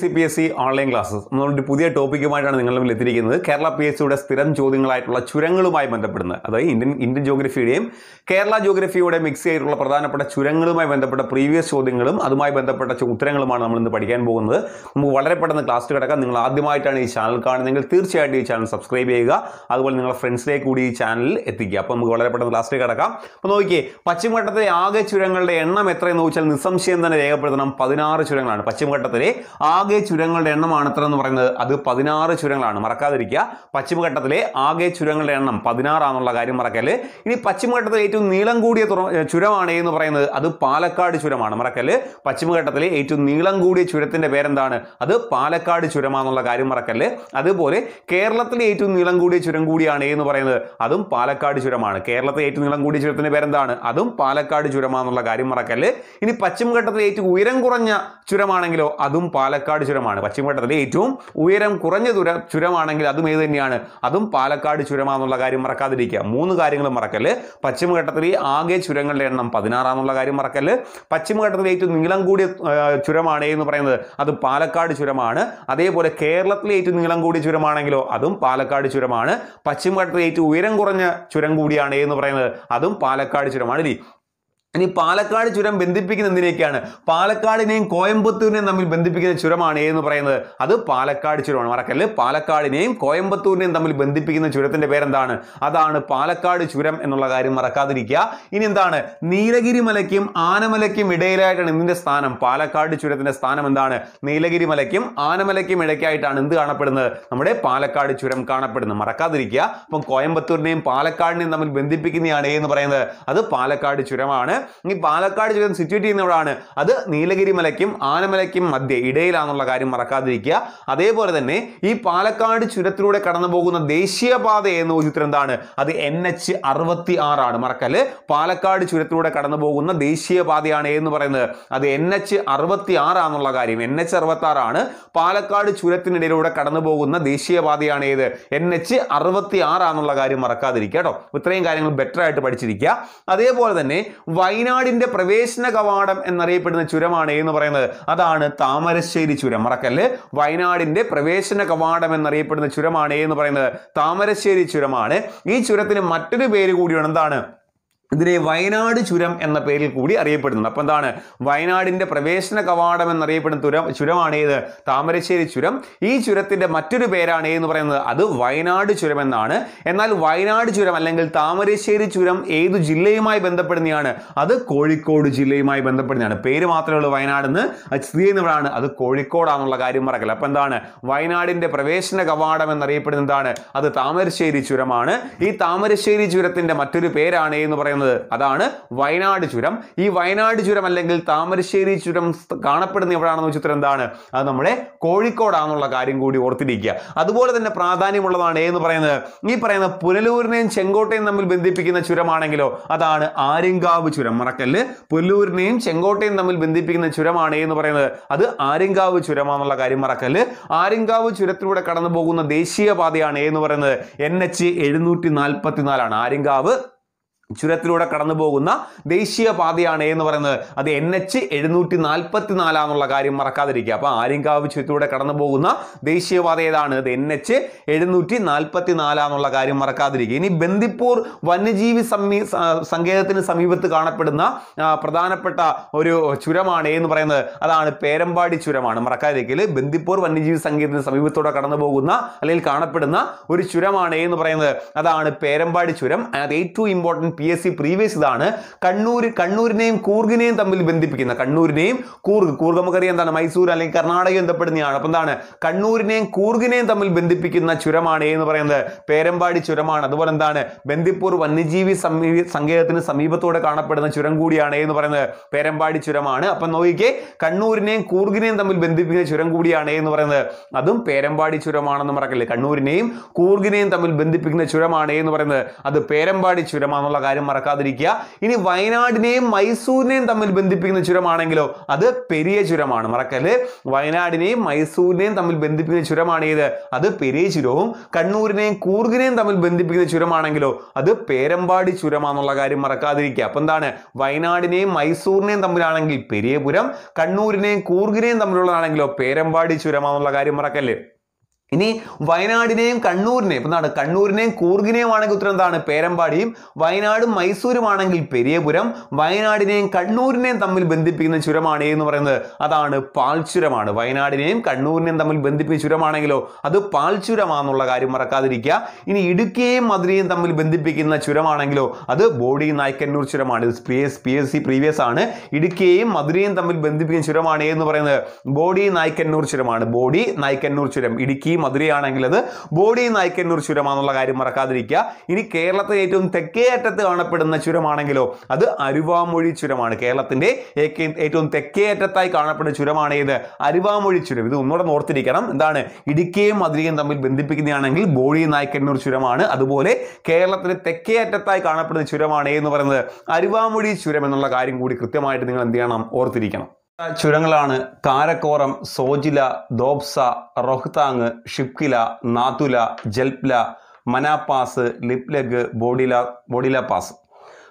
C P S C online classes നമ്മളൊരു പുതിയ ടോപ്പിക്കുമായിട്ടാണ് നിങ്ങളുടെ മുമ്പിൽ എത്തിയിരിക്കുന്നത് കേരള പി എസ് സിയുടെ സ്ഥിരം ചോദ്യങ്ങളായിട്ടുള്ള ചുരങ്ങളുമായി ബന്ധപ്പെടുന്നത് അതായത് ഇന്ത്യൻ ഇന്ത്യൻ ജോഗ്രഫിയുടെയും കേരള ജോഗ്രഫിയുടെ മിക്സ് ചെയ്തിട്ടുള്ള പ്രധാനപ്പെട്ട ചുരങ്ങളുമായി ബന്ധപ്പെട്ട പ്രീവിയസ് ചോദ്യങ്ങളും അതുമായി ബന്ധപ്പെട്ട ഉത്തരങ്ങളുമാണ് നമ്മൾ ഇന്ന് പഠിക്കാൻ പോകുന്നത് നമുക്ക് വളരെ പെട്ടെന്ന് ക്ലാസ് കിടക്കാം നിങ്ങൾ ആദ്യമായിട്ടാണ് ഈ ചാനൽ കാണുന്നതെങ്കിൽ തീർച്ചയായിട്ടും ഈ ചാനൽ സബ്സ്ക്രൈബ് ചെയ്യുക അതുപോലെ നിങ്ങളുടെ ഫ്രണ്ട്സിലേക്ക് കൂടി ഈ ചാനൽ എത്തിക്കുക അപ്പോൾ നമുക്ക് വളരെ പെട്ടെന്ന് ക്ലാസ്സിൽ കിടക്കാം അപ്പോൾ നോക്കിയേ പശ്ചിമഘട്ടത്തിലെ ആകെ ചുരങ്ങളുടെ എണ്ണം എത്രയെന്ന് ചോദിച്ചാൽ നിസ്സംശയം തന്നെ രേഖപ്പെടുത്തണം പതിനാറ് ചുരങ്ങളാണ് പശ്ചിമഘട്ടത്തിലെ ആ ആകെ ചുരങ്ങളുടെ എണ്ണമാണ് എത്ര എന്ന് പറയുന്നത് അത് പതിനാറ് ചുരങ്ങളാണ് മറക്കാതിരിക്കുക പശ്ചിമഘട്ടത്തിലെ ആകെ ചുരങ്ങളുടെ എണ്ണം പതിനാറാണെന്നുള്ള കാര്യം മറക്കല് ഇനി പശ്ചിമഘട്ടത്തിലെ ഏറ്റവും നീളം കൂടിയ ചുരമാണ് എന്ന് പറയുന്നത് അത് പാലക്കാട് ചുരമാണ് മറക്കല് പശ്ചിമഘട്ടത്തിലെ ഏറ്റവും നീളം കൂടിയ ചുരത്തിന്റെ പേരെന്താണ് അത് പാലക്കാട് ചുരമാണെന്നുള്ള കാര്യം മറക്കല് അതുപോലെ കേരളത്തിലെ ഏറ്റവും നീളം കൂടിയ ചുരം കൂടിയാണ് എന്ന് പറയുന്നത് അതും പാലക്കാട് ചുരമാണ് കേരളത്തിലെ ഏറ്റവും നീളം കൂടിയ ചുരത്തിന്റെ പേരെന്താണ് അതും പാലക്കാട് ചുരമാണെന്നുള്ള കാര്യം മറക്കല് ഇനി പശ്ചിമഘട്ടത്തിലെ ഏറ്റവും ഉയരം കുറഞ്ഞ ചുരമാണെങ്കിലോ അതും പാലക്കാട് പാലക്കാട് ചുരമാണ് പശ്ചിമഘട്ടത്തിലെ ഏറ്റവും ഉയരം കുറഞ്ഞ ദുര ചുരമാണെങ്കിൽ അതും ഏത് തന്നെയാണ് അതും പാലക്കാട് ചുരമാണെന്നുള്ള കാര്യം മറക്കാതിരിക്കുക മൂന്ന് കാര്യങ്ങൾ മറക്കല് പശ്ചിമഘട്ടത്തിലെ ആകെ ചുരങ്ങളുടെ എണ്ണം പതിനാറാന്നുള്ള കാര്യം മറക്കല് പശ്ചിമഘട്ടത്തിലെ ഏറ്റവും നീളം കൂടിയ ചുരമാണ് എന്ന് പറയുന്നത് അത് പാലക്കാട് ചുരമാണ് അതേപോലെ കേരളത്തിലെ ഏറ്റവും നീളം കൂടിയ ചുരമാണെങ്കിലോ അതും പാലക്കാട് ചുരമാണ് പശ്ചിമഘട്ടത്തിലെ ഏറ്റവും ഉയരം കുറഞ്ഞ ചുരം കൂടിയാണ് എന്ന് പറയുന്നത് അതും പാലക്കാട് ചുരമാണ് ഇനി ഇനി പാലക്കാട് ചുരം ബന്ധിപ്പിക്കുന്ന എന്തിനേക്കാണ് പാലക്കാടിനെയും കോയമ്പത്തൂരിനെയും തമ്മിൽ ബന്ധിപ്പിക്കുന്ന ചുരമാണ് എന്ന് പറയുന്നത് അത് പാലക്കാട് ചുരമാണ് മറക്കല്ല് പാലക്കാടിനെയും കോയമ്പത്തൂരിനെയും തമ്മിൽ ബന്ധിപ്പിക്കുന്ന ചുരത്തിന്റെ പേരെന്താണ് അതാണ് പാലക്കാട് ചുരം എന്നുള്ള കാര്യം മറക്കാതിരിക്കുക ഇനി എന്താണ് നീലഗിരി മലയ്ക്കും ആനമലയ്ക്കും ഇടയിലായിട്ടാണ് ഇതിന്റെ സ്ഥാനം പാലക്കാട് ചുരത്തിന്റെ സ്ഥാനം എന്താണ് നീലഗിരി മലയ്ക്കും ആനമലയ്ക്കും ഇടയ്ക്കായിട്ടാണ് എന്ത് കാണപ്പെടുന്നത് നമ്മുടെ പാലക്കാട് ചുരം കാണപ്പെടുന്നത് മറക്കാതിരിക്കുക അപ്പം കോയമ്പത്തൂരിനെയും പാലക്കാടിനെയും തമ്മിൽ ബന്ധിപ്പിക്കുന്നതാണ് എന്ന് പറയുന്നത് അത് പാലക്കാട് ചുരമാണ് ഈ പാലക്കാട് ജില്ല സിറ്റുവേറ്റ് ചെയ്യുന്നവിടാണ് അത് നീലഗിരി മലയ്ക്കും ആനമലയ്ക്കും മധ്യ ഇടയിലാണെന്നുള്ള കാര്യം മറക്കാതിരിക്കുക അതേപോലെ തന്നെ ഈ പാലക്കാട് ചുരത്തിലൂടെ കടന്നു പോകുന്ന ദേശീയപാത എന്ന ചിത്രം എന്താണ് അത് എൻ എച്ച് അറുപത്തി ആറാണ് മറക്കല് പാലക്കാട് ചുരത്തിലൂടെ കടന്നു പോകുന്ന ദേശീയപാതയാണ് എന്ന് പറയുന്നത് അത് എൻ എച്ച് അറുപത്തി ആറാണെന്നുള്ള കാര്യം എൻ എച്ച് അറുപത്തി ആറാണ് പാലക്കാട് ചുരത്തിനിടയിലൂടെ കടന്നു പോകുന്ന ദേശീയപാതയാണ് ഏത് എൻ എച്ച് അറുപത്തി ആറാണെന്നുള്ള കാര്യം മറക്കാതിരിക്കുക കേട്ടോ ഇത്രയും കാര്യങ്ങൾ ബെറ്റർ ആയിട്ട് പഠിച്ചിരിക്കുക അതേപോലെ തന്നെ വയനാടിന്റെ പ്രവേശന കവാടം എന്നറിയപ്പെടുന്ന ചുരമാണ് എന്ന് പറയുന്നത് അതാണ് താമരശ്ശേരി ചുരം മറക്കല്ലേ വയനാടിന്റെ പ്രവേശന കവാടം എന്നറിയപ്പെടുന്ന ചുരമാണ് എന്ന് പറയുന്നത് താമരശ്ശേരി ചുരമാണ് ഈ ചുരത്തിന് മറ്റൊരു പേര് കൂടിയാണ് എന്താണ് ഇതിനെ വയനാട് ചുരം എന്ന പേരിൽ കൂടി അറിയപ്പെടുന്നുണ്ട് അപ്പോൾ എന്താണ് വയനാടിൻ്റെ പ്രവേശന കവാടം എന്നറിയപ്പെടുന്ന ചുരം ചുരമാണ് ഏത് താമരശ്ശേരി ചുരം ഈ ചുരത്തിൻ്റെ മറ്റൊരു പേരാണ് ഏതെന്ന് പറയുന്നത് അത് വയനാട് ചുരം എന്നാണ് എന്നാൽ വയനാട് ചുരം അല്ലെങ്കിൽ താമരശ്ശേരി ചുരം ഏത് ജില്ലയുമായി ബന്ധപ്പെടുന്നതാണ് അത് കോഴിക്കോട് ജില്ലയുമായി ബന്ധപ്പെടുന്നതാണ് പേര് മാത്രമേ ഉള്ളൂ വയനാട് എന്ന് സ്ഥിതി അത് കോഴിക്കോടാണെന്നുള്ള കാര്യം മറക്കല്ല അപ്പോൾ എന്താണ് വയനാടിൻ്റെ പ്രവേശന കവാടം എന്നറിയപ്പെടുന്നതാണ് അത് താമരശ്ശേരി ചുരമാണ് ഈ താമരശ്ശേരി ചുരത്തിൻ്റെ മറ്റൊരു പേരാണ് എന്ന് പറയുന്നത് കാണുന്നത് അതാണ് വയനാട് ചുരം ഈ വയനാട് ചുരം അല്ലെങ്കിൽ താമരശ്ശേരി ചുരം കാണപ്പെടുന്ന എവിടെയാണെന്ന് ചിത്രം എന്താണ് അത് നമ്മുടെ കോഴിക്കോടാണെന്നുള്ള കാര്യം കൂടി ഓർത്തിരിക്കുക അതുപോലെ തന്നെ പ്രാധാന്യമുള്ളതാണ് എന്ന് പറയുന്നത് ഈ പറയുന്ന പുനലൂരിനെയും ചെങ്കോട്ടയും തമ്മിൽ ബന്ധിപ്പിക്കുന്ന ചുരമാണെങ്കിലോ അതാണ് ആര്യങ്കാവ് ചുരം മറക്കല്ല് പുനലൂരിനെയും ചെങ്കോട്ടയും തമ്മിൽ ബന്ധിപ്പിക്കുന്ന ചുരമാണ് എന്ന് പറയുന്നത് അത് ആര്യങ്കാവ് ചുരമാണെന്നുള്ള കാര്യം മറക്കല്ല് ആര്യങ്കാവ് ചുരത്തിലൂടെ കടന്നു പോകുന്ന ദേശീയപാതയാണ് എന്ന് പറയുന്നത് എൻ എച്ച് എഴുന്നൂറ്റി നാൽപ്പത്തിനാലാണ് ആര്യങ്കാവ് ചുരത്തിലൂടെ കടന്നു പോകുന്ന ദേശീയ പാതയാണ് എന്ന് പറയുന്നത് അത് എൻ എച്ച് എഴുന്നൂറ്റി നാൽപ്പത്തി നാലാന്നുള്ള കാര്യം മറക്കാതിരിക്കുക അപ്പോൾ ആര്യങ്കാവ് ചുരത്തിലൂടെ കടന്നു പോകുന്ന ദേശീയപാത ഏതാണ് അത് എൻ എച്ച് എഴുന്നൂറ്റി നാൽപ്പത്തി നാലാന്നുള്ള കാര്യം മറക്കാതിരിക്കുക ഇനി ബന്ദിപ്പൂർ വന്യജീവി സമീ സങ്കേതത്തിന് സമീപത്ത് കാണപ്പെടുന്ന പ്രധാനപ്പെട്ട ഒരു ചുരമാണ് എന്ന് പറയുന്നത് അതാണ് പേരമ്പാടി ചുരമാണ് മറക്കാതിരിക്കൽ ബന്ദിപ്പൂർ വന്യജീവി സങ്കേതത്തിന് സമീപത്തൂടെ കടന്നു പോകുന്ന അല്ലെങ്കിൽ കാണപ്പെടുന്ന ഒരു ചുരമാണ് എന്ന് പറയുന്നത് അതാണ് പേരമ്പാടി ചുരം അത് ഏറ്റവും important P S C previous ഇതാണ് കണ്ണൂർ കണ്ണൂരിനെയും കൂർഗിനെയും തമ്മിൽ ബന്ധിപ്പിക്കുന്ന കണ്ണൂരിനെയും കൂർഗ് കൂർഗ് നമുക്കറിയാം എന്താണ് മൈസൂർ അല്ലെങ്കിൽ കർണാടക ബന്ധപ്പെടുന്നതാണ് അപ്പം എന്താണ് കണ്ണൂരിനെയും കൂർഗിനെയും തമ്മിൽ ബന്ധിപ്പിക്കുന്ന ചുരമാണ് എന്ന് പറയുന്നത് പേരമ്പാടി ചുരമാണ് അതുപോലെ എന്താണ് ബന്ദിപ്പൂർ വന്യജീവി സങ്കേതത്തിന് സമീപത്തോടെ കാണപ്പെടുന്ന ചുരം കൂടിയാണ് എന്ന് പറയുന്നത് പേരമ്പാടി ചുരമാണ് അപ്പം നോക്കിക്കേ കണ്ണൂരിനെയും കൂർഗിനെയും തമ്മിൽ ബന്ധിപ്പിക്കുന്ന ചുരം കൂടിയാണ് എന്ന് പറയുന്നത് അതും പേരമ്പാടി ചുരമാണെന്ന് മറക്കല്ലേ കണ്ണൂരിനെയും കൂർഗിനെയും തമ്മിൽ ബന്ധിപ്പിക്കുന്ന ചുരമാണ് എന്ന് പറയുന്നത് അത് പേരമ്പാടി ചുരമാണെന്നുള്ള കാര്യം മറക്കാതിരിക്കുക ഇനി വയനാടിനെയും മൈസൂരിനെയും തമ്മിൽ ബന്ധിപ്പിക്കുന്ന ചുരമാണെങ്കിലോ അത് പെരിയ ചുരമാണ് മറക്കല് വയനാടിനെയും മൈസൂരിനെയും തമ്മിൽ ബന്ധിപ്പിക്കുന്ന ചുരമാണ് ഏത് അത് പെരിയ ചുരവും കണ്ണൂരിനെയും കൂർഗിനെയും തമ്മിൽ ബന്ധിപ്പിക്കുന്ന ചുരമാണെങ്കിലോ അത് പേരമ്പാടി ചുരമാണെന്നുള്ള കാര്യം മറക്കാതിരിക്കുക അപ്പം എന്താണ് വയനാടിനെയും മൈസൂരിനെയും തമ്മിലാണെങ്കിൽ പെരിയപുരം കണ്ണൂരിനെയും കൂർഗിനെയും തമ്മിലുള്ളതാണെങ്കിലോ പേരമ്പാടി ചുരമാണെന്നുള്ള കാര്യം മറക്കല്ലേ ഇനി വയനാടിനെയും കണ്ണൂരിനെയും ഇപ്പം എന്താണ് കണ്ണൂരിനെയും കൂർഗിനെയും ആണെങ്കിൽ ഉത്തരം എന്താണ് പേരമ്പാടിയും വയനാടും മൈസൂരും ആണെങ്കിൽ പെരിയപുരം വയനാടിനെയും കണ്ണൂരിനെയും തമ്മിൽ ബന്ധിപ്പിക്കുന്ന ചുരമാണ് എന്ന് പറയുന്നത് അതാണ് പാൽചുരമാണ് വയനാടിനെയും കണ്ണൂരിനെയും തമ്മിൽ ബന്ധിപ്പിക്കുന്ന ചുരമാണെങ്കിലോ അത് പാൽച്ചുരമാണെന്നുള്ള കാര്യം മറക്കാതിരിക്കുക ഇനി ഇടുക്കിയെയും മധുരയും തമ്മിൽ ബന്ധിപ്പിക്കുന്ന ചുരമാണെങ്കിലോ അത് ബോഡി നായ്ക്കന്നൂർ ചുരമാണ് ഇത് P S P S C previous ആണ് ഇടുക്കിയെയും മധുരയും തമ്മിൽ ബന്ധിപ്പിക്കുന്ന ചുരമാണ് എന്ന് പറയുന്നത് ബോഡി നായ്ക്കന്നൂർ ചുരമാണ് ബോഡി നായ്ക്കന്നൂർ ചുരം ഇടുക്കി മധുരയാണെങ്കിൽ അത് ബോഡി നായ്ക്കന്നൂർ ചുരമാണെന്നുള്ള കാര്യം മറക്കാതിരിക്കുക ഇനി കേരളത്തിൽ ഏറ്റവും തെക്കേ അറ്റത്ത് കാണപ്പെടുന്ന ചുരമാണെങ്കിലോ അത് അരുവാമൊഴി ചുരമാണ് കേരളത്തിൻ്റെ ഏറ്റവും തെക്കേ അറ്റത്തായി കാണപ്പെടുന്ന ചുരമാണ് ഏത് അരുവാമൊഴി ചുരം ഇത് ഒന്നുകൂടെ ഓർത്തിരിക്കണം എന്താണ് ഇടുക്കിയും മധുരയും തമ്മിൽ ബന്ധിപ്പിക്കുന്നതാണെങ്കിൽ ബോഡി നായ്ക്കന്നൂർ ചുരമാണ് അതുപോലെ കേരളത്തിലെ തെക്കേ അറ്റത്തായി കാണപ്പെടുന്ന ചുരമാണ് എന്ന് പറയുന്നത് അരുവാമൊഴി ചുരം എന്നുള്ള കാര്യം കൂടി കൃത്യമായിട്ട് നിങ്ങൾ എന്ത് ചെയ്യണം ഓർത്തിരിക്കണം ചുരങ്ങളാണ് കാരക്കോറം സോജില ദോബ്സ റോഹ്താങ് ഷിപ്കില നാതുല ജൽപ്ല മനാപാസ് ലിപ്ലഗ് ബോഡില ബോഡില പാസ്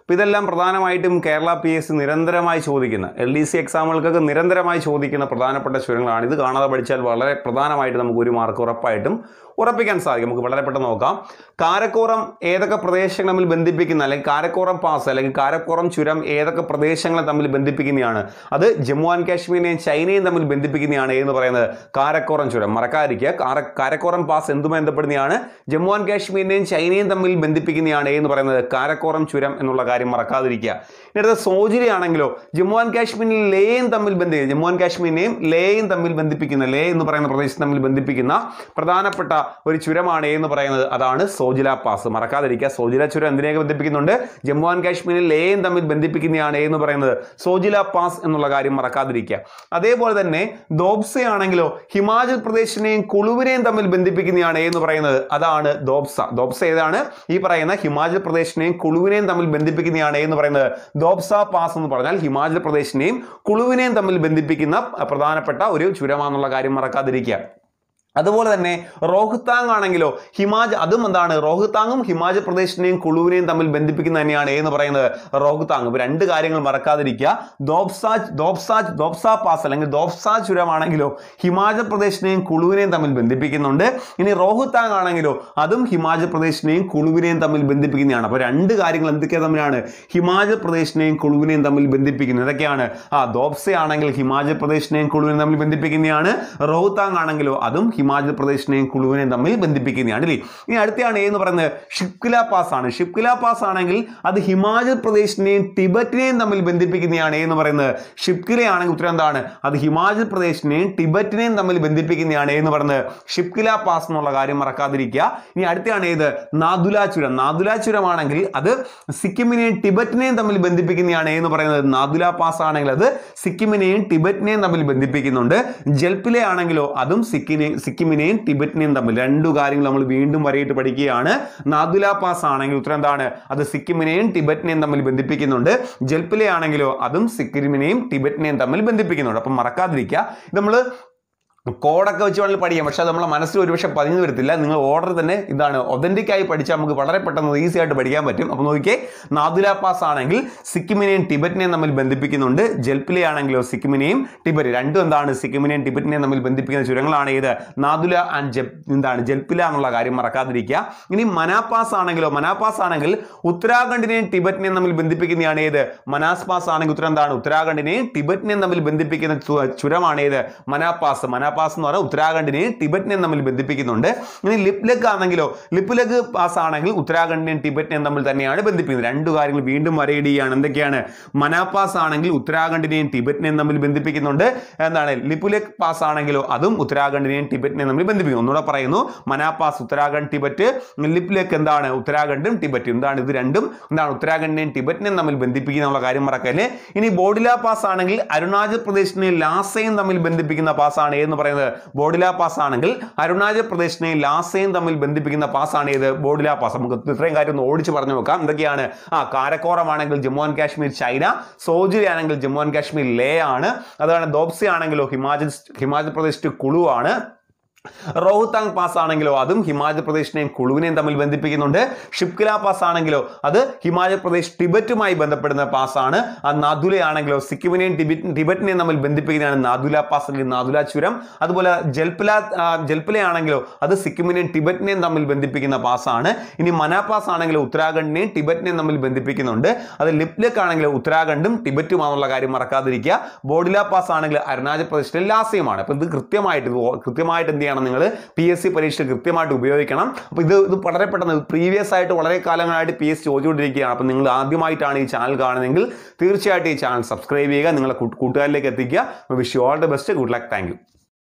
അപ്പോൾ ഇതെല്ലാം പ്രധാനമായിട്ടും കേരള പി എസ് നിരന്തരമായി ചോദിക്കുന്ന എൽ ഡി സി എക്സാമുകൾക്കൊക്കെ നിരന്തരമായി ചോദിക്കുന്ന പ്രധാനപ്പെട്ട ചുരങ്ങളാണ് ഇത് കാണാതെ പഠിച്ചാൽ വളരെ പ്രധാനമായിട്ട് നമുക്ക് ഒരു മാർക്ക് ഉറപ്പായിട്ടും ഉറപ്പിക്കാൻ സാധിക്കും നമുക്ക് വളരെ പെട്ടെന്ന് നോക്കാം കാരക്കോറം ഏതൊക്കെ പ്രദേശങ്ങൾ തമ്മിൽ ബന്ധിപ്പിക്കുന്ന അല്ലെങ്കിൽ കാരക്കോറം പാസ് അല്ലെങ്കിൽ കാരക്കോറം ചുരം ഏതൊക്കെ പ്രദേശങ്ങളെ തമ്മിൽ ബന്ധിപ്പിക്കുന്നതാണ് അത് ജമ്മു ആൻഡ് കാശ്മീരിനെയും ചൈനയും തമ്മിൽ ബന്ധിപ്പിക്കുന്നതാണ് എന്ന് പറയുന്നത് കാരക്കോറം ചുരം മറക്കാതിരിക്കുക കാരക്കോറം പാസ് എന്തുമായി ബന്ധപ്പെടുന്നതാണ് ജമ്മു ആൻഡ് കാശ്മീരിനെയും ചൈനയും തമ്മിൽ ബന്ധിപ്പിക്കുന്നതാണ് എന്ന് പറയുന്നത് കാരക്കോറം ചുരം എന്നുള്ള കാര്യം മറക്കാതിരിക്കുക ഇനി സോജിരി ആണെങ്കിലോ ജമ്മു ആൻഡ് കാശ്മീരിൽ ലേയും തമ്മിൽ ബന്ധിപ്പിക്കുന്നത് ജമ്മു ആൻഡ് കാശ്മീരിനെയും ലേയും തമ്മിൽ ബന്ധിപ്പിക്കുന്ന ലേ എന്ന് പറയുന്ന പ്രദേശം തമ്മിൽ ബന്ധിപ്പിക്കുന്ന പ്രധാനപ്പെട്ട ഒരു ചുരമാണ് എന്ന് പറയുന്നത് അതാണ് സോജില പാസ് മറക്കാതിരിക്കുക സോജില ചുരം എന്തിനെയൊക്കെ ബന്ധിപ്പിക്കുന്നുണ്ട് ജമ്മു ആൻഡ് കാശ്മീരിൽ ലേയും തമ്മിൽ ബന്ധിപ്പിക്കുന്നതാണ് എന്ന് പറയുന്നത് സോജില പാസ് എന്നുള്ള കാര്യം മറക്കാതിരിക്കുക അതേപോലെ തന്നെ ദോബ്സ ആണെങ്കിലോ ഹിമാചൽ പ്രദേശിനെയും കുളുവിനെയും തമ്മിൽ ബന്ധിപ്പിക്കുന്നതാണ് എന്ന് പറയുന്നത് അതാണ് ദോബ്സ ദോബ്സ ഏതാണ് ഈ പറയുന്ന ഹിമാചൽ പ്രദേശിനെയും കുളുവിനെയും തമ്മിൽ ബന്ധിപ്പിക്കുന്നതാണ് എന്ന് പറയുന്നത് ദോബ്സ പാസ് എന്ന് പറഞ്ഞാൽ ഹിമാചൽ പ്രദേശിനെയും കുളുവിനെയും തമ്മിൽ ബന്ധിപ്പിക്കുന്ന പ്രധാനപ്പെട്ട ഒരു ചുരമാണെന്നുള്ള കാര്യം മറക്കാതിരിക്കുക അതുപോലെ തന്നെ റോഹ്താങ് ആണെങ്കിലോ ഹിമാചൽ അതും എന്താണ് റോഹ്താങ്ങും ഹിമാചൽ പ്രദേശിനെയും കുളുവിനെയും തമ്മിൽ ബന്ധിപ്പിക്കുന്ന തന്നെയാണ് എന്ന് പറയുന്നത് റോഹ്താങ് ഇപ്പൊ രണ്ട് കാര്യങ്ങൾ മറക്കാതിരിക്കുക ദോപ്സാജ് ദോപ്സാജ് ദോപ്സാ പാസ് അല്ലെങ്കിൽ ദോപ്സാ ചുരമാണെങ്കിലോ ഹിമാചൽ പ്രദേശിനെയും കുളുവിനെയും തമ്മിൽ ബന്ധിപ്പിക്കുന്നുണ്ട് ഇനി റോഹ്താങ് ആണെങ്കിലോ അതും ഹിമാചൽ പ്രദേശിനെയും കുളുവിനെയും തമ്മിൽ ബന്ധിപ്പിക്കുന്നതാണ് അപ്പോൾ രണ്ട് കാര്യങ്ങൾ എന്തൊക്കെയാണ് തമ്മിലാണ് ഹിമാചൽ പ്രദേശിനെയും കുളുവിനെയും തമ്മിൽ ബന്ധിപ്പിക്കുന്നത് ഇതൊക്കെയാണ് ആ ദോബ്സെ ആണെങ്കിൽ ഹിമാചൽ പ്രദേശിനെയും കുളുവിനെയും തമ്മിൽ ബന്ധിപ്പിക്കുന്നതാണ് റോഹ്താങ് ആണെങ്കിലോ അതും ഹിമാചൽ പ്രദേശിനെയും കുളുവിനെയും തമ്മിൽ ബന്ധിപ്പിക്കുന്നതാണ് അല്ലേ ഇനി അടുത്തയാണ് എ എന്ന് പറയുന്നത് ഷിപ്കില പാസ് ആണ് ഷിപ്കില പാസ് ആണെങ്കിൽ അത് ഹിമാചൽ പ്രദേശിനെയും ടിബറ്റിനെയും തമ്മിൽ ബന്ധിപ്പിക്കുന്നതാണ് എന്ന് പറയുന്നത് ഷിപ്കില ആണെങ്കിൽ ഉത്തരം എന്താണ് അത് ഹിമാചൽ പ്രദേശിനെയും ടിബറ്റിനെയും തമ്മിൽ ബന്ധിപ്പിക്കുന്നതാണ് എന്ന് പറയുന്നത് ഷിപ്കില പാസ് എന്നുള്ള കാര്യം മറക്കാതിരിക്കുക ഇനി അടുത്തയാണ് ഏത് നാദുല ചുരം നാദുല ചുരമാണെങ്കിൽ അത് സിക്കിമിനെയും ടിബറ്റിനെയും തമ്മിൽ ബന്ധിപ്പിക്കുന്നതാണ് എന്ന് പറയുന്നത് നാദുല പാസ് ആണെങ്കിൽ അത് സിക്കിമിനെയും ടിബറ്റിനെയും തമ്മിൽ ബന്ധിപ്പിക്കുന്നുണ്ട് ജൽപ്പിലെ ആണെങ്കിലോ അതും സിക്കിനെയും സിക്കിമിനെയും ടിബറ്റിനെയും തമ്മിൽ രണ്ടു കാര്യങ്ങൾ നമ്മൾ വീണ്ടും വരയിട്ട് പഠിക്കുകയാണ് നാദുല പാസ് ആണെങ്കിൽ ഉത്തരം എന്താണ് അത് സിക്കിമിനെയും ടിബറ്റിനെയും തമ്മിൽ ബന്ധിപ്പിക്കുന്നുണ്ട് ജൽപ്പിലെ ആണെങ്കിലോ അതും സിക്കിമിനെയും ടിബറ്റിനെയും തമ്മിൽ ബന്ധിപ്പിക്കുന്നുണ്ട് അപ്പം മറക്കാതിരിക്കുക നമ്മൾ കോഡൊക്കെ വെച്ച് വേണമെങ്കിൽ പഠിക്കാം പക്ഷേ നമ്മളെ മനസ്സിൽ ഒരുപക്ഷെ പതിഞ്ഞു വരത്തില്ല നിങ്ങൾ ഓർഡർ തന്നെ ഇതാണ് ഒതൻറ്റിക്കായി പഠിച്ചാൽ നമുക്ക് വളരെ പെട്ടെന്ന് ഈസി ആയിട്ട് പഠിക്കാൻ പറ്റും അപ്പോൾ നോക്കിയേ നാദുല പാസ് ആണെങ്കിൽ സിക്കിമിനെയും ടിബറ്റിനെയും തമ്മിൽ ബന്ധിപ്പിക്കുന്നുണ്ട് ജൽപ്പിലെ ആണെങ്കിലോ സിക്കിമിനെയും ടിബറ്റ് രണ്ടും എന്താണ് സിക്കിമിനെയും ടിബറ്റിനെയും തമ്മിൽ ബന്ധിപ്പിക്കുന്ന ചുരങ്ങളാണ് ഏത് നാദുല ആൻഡ് ജപ് എന്താണ് ജൽപ്പില എന്നുള്ള കാര്യം മറക്കാതിരിക്കുക ഇനി മനാപാസ് ആണെങ്കിലോ മനാപാസ് ആണെങ്കിൽ ഉത്തരാഖണ്ഡിനെയും ടിബറ്റിനെയും തമ്മിൽ ബന്ധിപ്പിക്കുന്നതാണ് ഏത് മനാസ് പാസ് ആണെങ്കിൽ ഉത്തരം എന്താണ് ഉത്തരാഖണ്ഡിനെയും ടിബറ്റിനെയും തമ്മിൽ ബന്ധിപ്പിക്കുന്ന ചുരമാണ് ഏത് മനാപാസ് മനാ പാസ് എന്ന് പറയുന്നത് ഉത്തരാഖണ്ഡിനെയും ടിബറ്റിനെയും തമ്മിൽ ബന്ധിപ്പിക്കുന്നുണ്ട് ഇനി ലിപ്ലക് ആണെങ്കിലോ ലിപ്ലക് പാസ് ആണെങ്കിൽ ഉത്തരാഖണ്ഡിനെയും ടിബറ്റിനെയും തമ്മിൽ തന്നെയാണ് ബന്ധിപ്പിക്കുന്നത് രണ്ട് കാര്യങ്ങൾ വീണ്ടും വരയിട് ചെയ്യുകയാണ് എന്തൊക്കെയാണ് മനാപാസ് ആണെങ്കിൽ ഉത്തരാഖണ്ഡിനെയും ടിബറ്റിനെയും തമ്മിൽ ബന്ധിപ്പിക്കുന്നുണ്ട് എന്താണ് ലിപുലക് പാസ് ആണെങ്കിലോ അതും ഉത്തരാഖണ്ഡിനെയും ടിബറ്റിനെയും തമ്മിൽ ബന്ധിപ്പിക്കുന്നു ഒന്നുകൂടെ പറയുന്നു മനാപാസ് ഉത്തരാഖണ്ഡ് ടിബറ്റ് ലിപ്ലക് എന്താണ് ഉത്തരാഖണ്ഡും ടിബറ്റും എന്താണ് ഇത് രണ്ടും എന്താണ് ഉത്തരാഖണ്ഡിനെയും ടിബറ്റിനെയും തമ്മിൽ ബന്ധിപ്പിക്കുന്നുള്ള കാര്യം മറക്കല്ലേ ഇനി ബോഡില പാസ് ആണെങ്കിൽ അരുണാചൽ പ്രദേശിനെയും ലാസയും തമ്മിൽ ബന്ധിപ്പിക്കുന്ന ആണ് ഏതെന്ന് പറയുന്നത് ബോഡില പാസ് ആണെങ്കിൽ അരുണാചൽ പ്രദേശിനെയും ലാസയും തമ്മിൽ ബന്ധിപ്പിക്കുന്ന പാസ്സാണ് ഏത് ബോഡില പാസ് നമുക്ക് ഇത്രയും കാര്യം ഒന്ന് ഓടിച്ച് പറഞ്ഞു നോക്കാം എന്തൊക്കെയാണ് ആ കാരക്കോറമാണെങ്കിൽ ജമ്മു ആൻഡ് കാശ്മീർ ചൈന സോജിലി ആണെങ്കിൽ ജമ്മു ആൻഡ് കാശ്മീർ ലേ ആണ് അതുപോലെ ദോപ്സി ആണെങ്കിലോ ഹിമാചൽ ഹിമാചൽ പ്രദേശ് ടു കുളു ആണ് റോഹ്താങ് പാസ് ആണെങ്കിലോ അതും ഹിമാചൽ പ്രദേശിനെയും കുളുവിനെയും തമ്മിൽ ബന്ധിപ്പിക്കുന്നുണ്ട് ഷിപ്കില പാസ് ആണെങ്കിലോ അത് ഹിമാചൽ പ്രദേശ് ടിബറ്റുമായി ബന്ധപ്പെടുന്ന പാസ്സാണ് ആ നാദുല ആണെങ്കിലോ സിക്കിമിനെയും ടിബറ്റിനെയും തമ്മിൽ ബന്ധിപ്പിക്കുന്നതാണ് നാദുല പാസ് അല്ലെങ്കിൽ നാദുല ചുരം അതുപോലെ ജൽപില ജൽപില ആണെങ്കിലോ അത് സിക്കിമിനെയും ടിബറ്റിനെയും തമ്മിൽ ബന്ധിപ്പിക്കുന്ന പാസ്സാണ് ഇനി മനാ പാസ് ആണെങ്കിലോ ഉത്തരാഖണ്ഡിനെയും ടിബറ്റിനെയും തമ്മിൽ ബന്ധിപ്പിക്കുന്നുണ്ട് അത് ലിപ്ലക് ആണെങ്കിലോ ഉത്തരാഖണ്ഡും ടിബറ്റുമാണെന്നുള്ള കാര്യം മറക്കാതിരിക്കുക ബോഡില പാസ് ആണെങ്കിൽ അരുണാചൽ പ്രദേശിലെ ലാസ്യമാണ് അപ്പൊ ഇത് കൃത്യമായിട്ട് കൃത്യമായിട്ട് എന്ത് തന്നെയാണ് നിങ്ങൾ പി എസ് സി പരീക്ഷയിൽ കൃത്യമായിട്ട് ഉപയോഗിക്കണം അപ്പോൾ ഇത് ഇത് വളരെ പെട്ടെന്ന് പ്രീവിയസ് ആയിട്ട് വളരെ കാലങ്ങളായിട്ട് പി എസ് ചോദിച്ചുകൊണ്ടിരിക്കുകയാണ് അപ്പോൾ നിങ്ങൾ ആദ്യമായിട്ടാണ് ഈ ചാനൽ കാണുന്നതെങ്കിൽ തീർച്ചയായിട്ടും ഈ ചാനൽ സബ്സ്ക്രൈബ് ചെയ്യുക നിങ്ങളെ കൂട്ടുകാരിലേക്ക് എത്തിക്കുക wish you all the best good luck thank